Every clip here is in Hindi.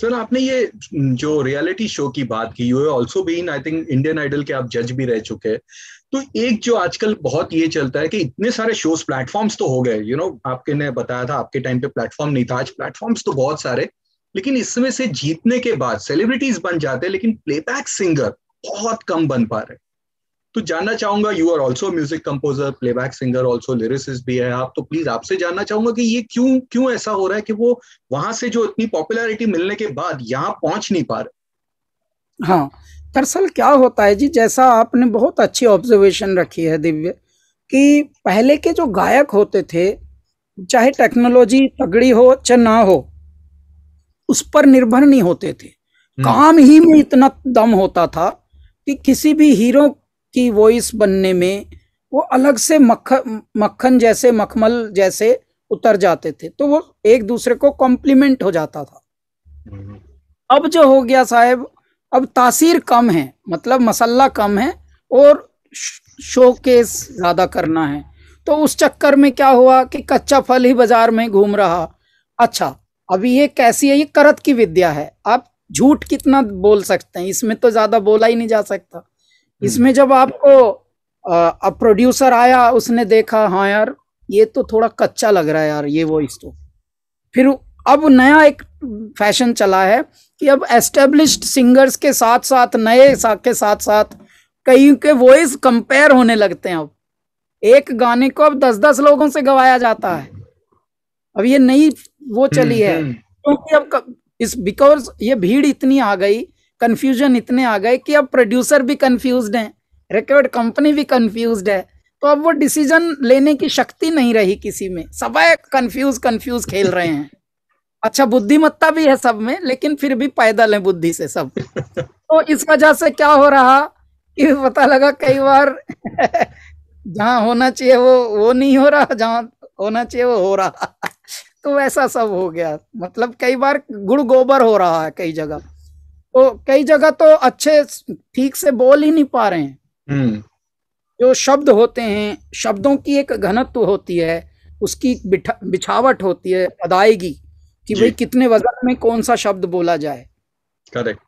सर आपने ये हम्म, जो रियलिटी शो की बात की you also been I think Indian Idol के आप जज भी रह चुके हैं तो एक जो आजकल बहुत ये चलता है कि इतने सारे शोज प्लेटफॉर्म्स तो हो गए यू नो आपके ने बताया था आपके टाइम पे प्लेटफॉर्म नहीं था आज प्लेटफॉर्म्स तो बहुत सारे लेकिन इसमें से जीतने के बाद सेलिब्रिटीज बन जाते हैं लेकिन प्लेबैक सिंगर बहुत कम बन पा रहे तो जानना चाहूंगा you are also music composer playback singer also lyricist भी है आप तो प्लीज आपसे जानना चाहूंगा कि ये क्यों क्यों ऐसा हो रहा है कि वो वहां से जो इतनी पॉपुलैरिटी मिलने के बाद यहाँ पहुंच नहीं पा रहे हाँ दरअसल क्या होता है जी जैसा आपने बहुत अच्छी ऑब्जर्वेशन रखी है दिव्य कि पहले के जो गायक होते थे चाहे टेक्नोलॉजी तगड़ी हो चाहे अच्छा ना हो उस पर निर्भर नहीं होते थे हम्म। काम ही में इतना दम होता था कि किसी भी हीरो की वॉइस बनने में वो अलग से मख मक्खन जैसे मखमल जैसे उतर जाते थे तो वो एक दूसरे को कॉम्प्लीमेंट हो जाता था अब जो हो गया साहब अब तासीर कम है मतलब मसल्ला कम है और शोकेस ज़्यादा करना है तो उस चक्कर में क्या हुआ कि कच्चा फल ही बाजार में घूम रहा अच्छा अभी ये कैसी है ये करत की विद्या है आप झूठ कितना बोल सकते हैं इसमें तो ज़्यादा बोला ही नहीं जा सकता इसमें हम्म। जब आपको प्रोड्यूसर आया उसने देखा हाँ यार ये तो थोड़ा कच्चा लग रहा है यार ये वॉइस तो फिर अब नया एक फैशन चला है कि अब एस्टेब्लिश्ड सिंगर्स के साथ साथ नए साथ के साथ साथ कई के वॉइस कंपेयर होने लगते हैं अब एक गाने को अब दस दस लोगों से गवाया जाता है अब ये नई वो चली हम्म, है हम्म। क्योंकि अब इस बिकॉज ये भीड़ इतनी आ गई कंफ्यूजन इतने आ गए कि अब प्रोड्यूसर भी कंफ्यूज है रिकॉर्ड कंपनी भी कन्फ्यूज है तो अब वो डिसीजन लेने की शक्ति नहीं रही किसी में सब कंफ्यूज कंफ्यूज खेल रहे हैं अच्छा बुद्धिमत्ता भी है सब में लेकिन फिर भी पैदल है बुद्धि से सब तो इस वजह से क्या हो रहा कि पता लगा कई बार जहाँ होना चाहिए वो वो नहीं हो रहा जहाँ होना चाहिए वो हो रहा तो वैसा सब हो गया मतलब कई बार गुड़ गोबर हो रहा है कई जगह तो कई जगह तो अच्छे ठीक से बोल ही नहीं पा रहे हैं हम्म। जो शब्द होते हैं शब्दों की एक घनत्व होती है उसकी बिछावट होती है अदायगी कि भाई कितने वजन में कौन सा शब्द बोला जाए करेक्ट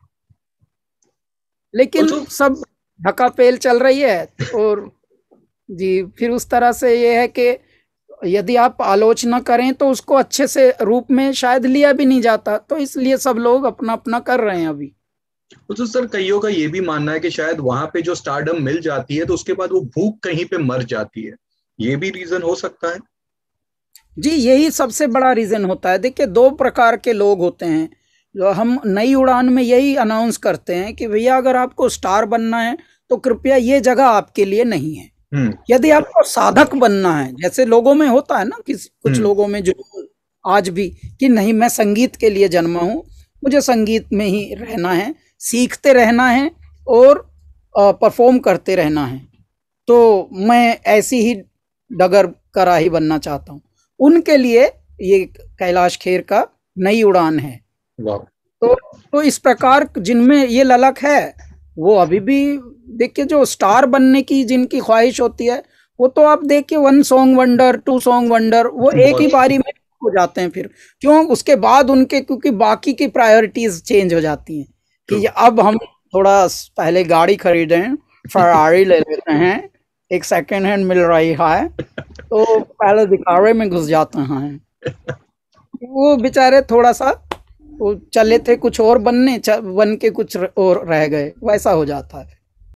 लेकिन सब धक्का पेल चल रही है और जी फिर उस तरह से ये है कि यदि आप आलोचना करें तो उसको अच्छे से रूप में शायद लिया भी नहीं जाता तो इसलिए सब लोग अपना अपना कर रहे हैं अभी तो, तो सर कईयों का ये भी मानना है कि शायद वहां पे जो स्टारडम मिल जाती है तो उसके बाद वो भूख कहीं पे मर जाती है ये भी रीजन हो सकता है जी यही सबसे बड़ा रीजन होता है देखिए दो प्रकार के लोग होते हैं जो हम नई उड़ान में यही अनाउंस करते हैं कि भैया अगर आपको स्टार बनना है तो कृपया ये जगह आपके लिए नहीं है हम्म। यदि आपको साधक बनना है जैसे लोगों में होता है ना कि कुछ हम्म। लोगों में जो आज भी कि नहीं मैं संगीत के लिए जन्मा हूं मुझे संगीत में ही रहना है सीखते रहना है और परफॉर्म करते रहना है तो मैं ऐसी ही डगर कराही बनना चाहता हूँ उनके लिए ये कैलाश खेर का नई उड़ान है तो तो इस प्रकार जिनमें ये ललक है वो अभी भी देखिए जो स्टार बनने की जिनकी ख्वाहिश होती है वो तो आप देखिए one song wonder two song wonder वो एक ही बारी में हो जाते हैं फिर क्यों उसके बाद उनके क्योंकि बाकी की प्रायोरिटीज चेंज हो जाती हैं कि तो अब हम थोड़ा पहले गाड़ी खरीदें फरारी ले लेते हैं एक सेकेंड हैंड मिल रही है तो पहले दिखावे में घुस जाते हैं वो बेचारे थोड़ा सा वो चले थे कुछ और बनने बन के कुछ और रह गए वैसा हो जाता है